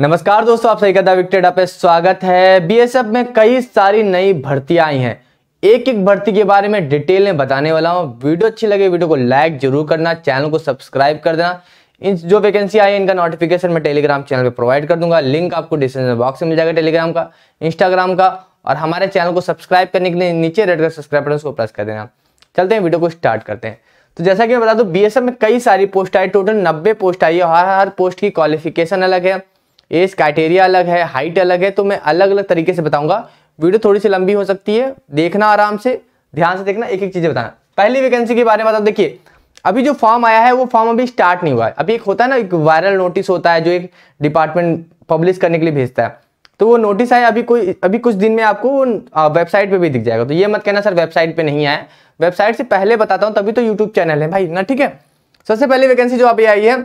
नमस्कार दोस्तों आप सही कदा विक्टेडा पे स्वागत है बीएसएफ में कई सारी नई भर्ती आई हैं एक एक भर्ती के बारे में डिटेल में बताने वाला हूँ वीडियो अच्छी लगे वीडियो को लाइक जरूर करना चैनल को सब्सक्राइब कर देना इन जो वैकेंसी आई है इनका नोटिफिकेशन मैं टेलीग्राम चैनल पर प्रोवाइड कर दूंगा लिंक आपको डिस्क्रिप्शन बॉक्स में मिल जाएगा टेलीग्राम का इंस्टाग्राम का और हमारे चैनल को सब्सक्राइब करने के लिए नीचे रेड का सब्सक्राइब बटन को प्रेस कर देना चलते हैं वीडियो को स्टार्ट करते हैं तो जैसा कि मैं बता दूं बीएसएफ में कई सारी पोस्ट आई टोटल नब्बे पोस्ट आई है हर हर पोस्ट की क्वालिफिकेशन अलग है एज क्राइटेरिया अलग है हाइट अलग है तो मैं अलग अलग तरीके से बताऊंगा वीडियो थोड़ी सी लंबी हो सकती है देखना आराम से ध्यान से देखना एक एक चीज़ें बताना पहली वैकेंसी के बारे में बताओ मतलब देखिए अभी जो फॉर्म आया है वो फॉर्म अभी स्टार्ट नहीं हुआ है अभी एक होता है ना एक वायरल नोटिस होता है जो एक डिपार्टमेंट पब्लिश करने के लिए भेजता है तो वो नोटिस आया अभी कोई अभी कुछ दिन में आपको वेबसाइट पे भी दिख जाएगा तो ये मत कहना सर वेबसाइट पे नहीं आया वेबसाइट से पहले बताता हूँ तभी तो यूट्यूब चैनल है भाई ना ठीक है सबसे पहले वैकेंसी जो अभी आई है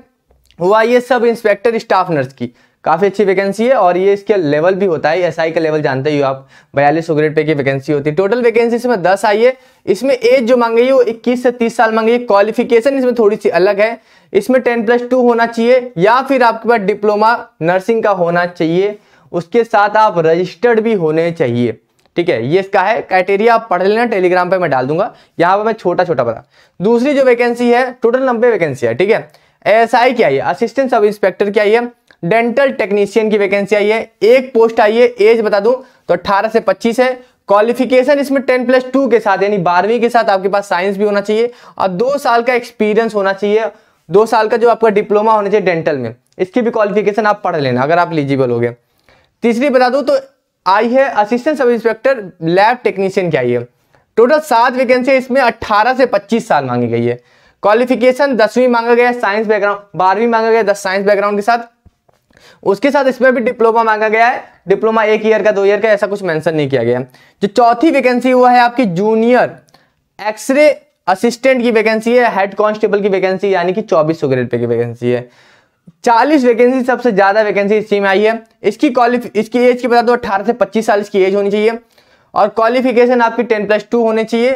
वो आई है सब इंस्पेक्टर स्टाफ नर्स की काफ़ी अच्छी वैकेंसी है और ये इसके लेवल भी होता है एस का लेवल जानते ही हो आप बयालीस सौ ग्रेड पे की वैकेंसी होती है टोटल वैकेंसी इसमें दस आई है इसमें एज जो मांगी है वो इक्कीस से तीस साल मांगी है क्वालिफिकेशन इसमें थोड़ी सी अलग है इसमें टेन प्लस टू होना चाहिए या फिर आपके पास डिप्लोमा नर्सिंग का होना चाहिए उसके साथ आप रजिस्टर्ड भी होने चाहिए ठीक है ये इसका है क्राइटेरिया आप पढ़ लेना टेलीग्राम पर मैं डाल दूंगा यहाँ पे मैं छोटा छोटा बता दूसरी जो वैकेंसी है टोटल नब्बे वैकेंसी है ठीक है एस आई क्या है असिस्टेंट सब इंस्पेक्टर क्या है डेंटल टेक्नीशियन की वैकेंसी आई है एक पोस्ट आई है एज बता दूं तो 18 से 25 है क्वालिफिकेशन इसमें 10 प्लस टू के साथ यानी बारहवीं के साथ आपके पास साइंस भी होना चाहिए और दो साल का एक्सपीरियंस होना चाहिए दो साल का जो आपका डिप्लोमा होना चाहिए डेंटल में इसकी भी क्वालिफिकेशन आप पढ़ लेना अगर आप एलिजिबल हो गए तीसरी बता दू तो आई है assistant sub inspector lab technician की आई है टोटल सात वैकेंसी इसमें अट्ठारह से पच्चीस साल मांगी गई है क्वालिफिकेशन दसवीं मांगा गया साइंस बैकग्राउंड बारहवीं मांगा गया दस साइंस बैकग्राउंड के साथ उसके साथ इसमें भी डिप्लोमा मांगा गया है डिप्लोमा एक ईयर का दो ईयर का ऐसा कुछ मेंशन नहीं किया गया जो चौथी वैकेंसी हुआ है आपकी जूनियर एक्सरे असिस्टेंट की वैकेंसी है हेड कांस्टेबल की वैकेंसी यानी कि चौबीस सौ ग्रेड पे की वैकेंसी है चालीस वैकेंसी सबसे ज्यादा वैकेंसी इसी में आई है इसकी क्वालिफ इसकी एज की बता दो 18 से पच्चीस साल इसकी एज होनी चाहिए और क्वालिफिकेशन आपकी टेन प्लस टू होने चाहिए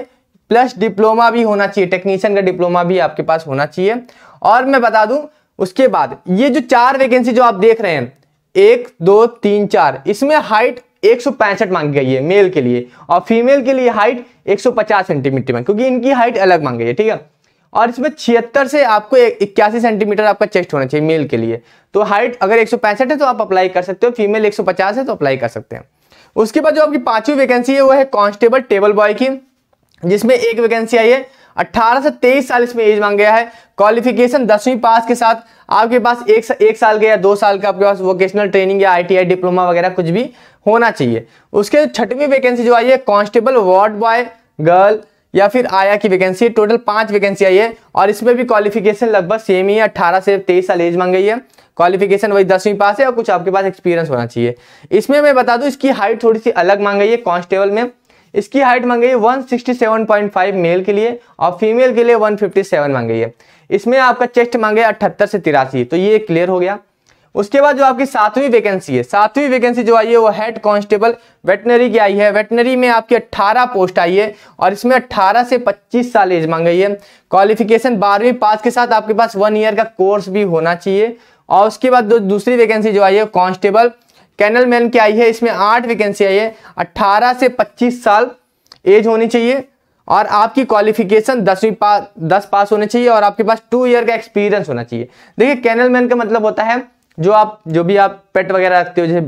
प्लस डिप्लोमा भी होना चाहिए टेक्नीशियन का डिप्लोमा भी आपके पास होना चाहिए और मैं बता दूं उसके बाद ये जो चार वैकेंसी जो आप देख रहे हैं एक दो तीन चार इसमें हाइट एक मांगी गई है मेल के लिए और फीमेल के लिए हाइट पचास सेंटीमीटर में क्योंकि इनकी हाइट अलग मांगी है ठीक है और इसमें छिहत्तर से आपको इक्यासी सेंटीमीटर आपका चेस्ट होना चाहिए मेल के लिए तो हाइट अगर एक है तो आप अप्लाई कर सकते हो फीमेल 150 है तो अप्लाई कर सकते हैं उसके बाद जो आपकी पांचवी वैकेंसी है वो है कांस्टेबल टेबल बॉय की जिसमें एक वैकेंसी आई है 18 से 23 साल इसमें एज मांग गया है क्वालिफिकेशन दसवीं पास के साथ आपके पास एक, एक साल के या दो साल का आपके पास वोकेशनल ट्रेनिंग या आई डिप्लोमा वगैरह कुछ भी होना चाहिए उसके छठवीं वैकेंसी जो आई है कॉन्स्टेबल वार्ड बॉय गर्ल या फिर आया की वैकेंसी टोटल पांच वैकेंसी आई है और इसमें भी क्वालिफिकेशन लगभग सेम ही है अट्ठारह से तेईस साल एज मांग गई है क्वालिफिकेशन वही दसवीं पास है और कुछ आपके पास एक्सपीरियंस होना चाहिए इसमें मैं बता दूं इसकी हाइट थोड़ी सी अलग मांग गई है कांस्टेबल में इसकी हाइट मांग है one sixty seven point five male के लिए और फीमेल के लिए वन फिफ्टी सेवन मांग है इसमें आपका चेस्ट मांगे अठहत्तर से तिरासी तो ये क्लियर हो गया उसके बाद जो आपकी सातवीं वैकेंसी है सातवीं वैकेंसी जो आई है वो हेड कांस्टेबल वेटनरी की आई है वेटनरी में आपकी 18 पोस्ट आई है और इसमें 18 से 25 साल एज मांग गई है क्वालिफिकेशन बारहवीं पास के साथ आपके पास वन ईयर का कोर्स भी होना चाहिए और उसके बाद जो दूसरी वैकेंसी जो आई है कांस्टेबल कैनल मैन की आई है इसमें आठ वैकेंसी आई है अट्ठारह से पच्चीस साल एज होनी चाहिए और आपकी क्वालिफिकेशन दसवीं पास दस पास होने चाहिए और आपके पास टू ईयर का एक्सपीरियंस होना चाहिए देखिए कैनल मैन का मतलब होता है जो आप जो भी आप पेट वगैरह रखते हो जैसे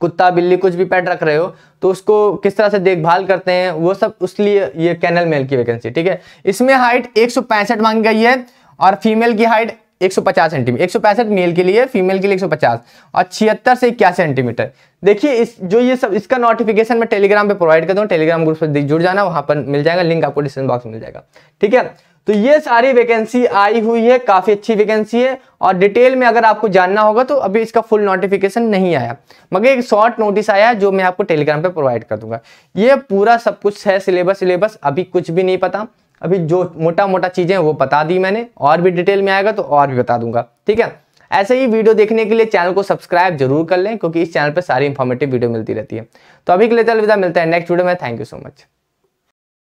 कुत्ता बिल्ली कुछ भी पेट रख रहे हो तो उसको किस तरह से देखभाल करते हैं वो सब उस लिए ये कैनल मेल की वैकेंसी ठीक है इसमें हाइट एक मांगी गई है और फीमेल की हाइट 150 सेंटीमीटर एक सौ पैंसठ मेल के लिए फीमेल के लिए 150 और छिहत्तर से इक्यासी सेंटीमीटर देखिए इस जो ये सब इसका नोटिफिकेशन मैं टेलीग्राम पे प्रोवाइड करता हूँ टेलीग्राम ग्रुप पर जुड़ जाना वहाँ पर मिल जाएगा लिंक आपको डिस्क्रिप्शन बॉक्स मिल जाएगा ठीक है तो ये सारी वैकेंसी आई हुई है काफ़ी अच्छी वैकेंसी है और डिटेल में अगर आपको जानना होगा तो अभी इसका फुल नोटिफिकेशन नहीं आया मगर एक शॉर्ट नोटिस आया है जो मैं आपको टेलीग्राम पे प्रोवाइड कर दूंगा ये पूरा सब कुछ है सिलेबस सिलेबस अभी कुछ भी नहीं पता अभी जो मोटा मोटा चीज़ें वो बता दी मैंने और भी डिटेल में आएगा तो और भी बता दूंगा ठीक है ऐसे ही वीडियो देखने के लिए चैनल को सब्सक्राइब जरूर कर लें क्योंकि इस चैनल पर सारी इंफॉर्मेटिव वीडियो मिलती रहती है तो अभी के लिए चल विदा मिलता है नेक्स्ट वीडियो में थैंक यू सो मच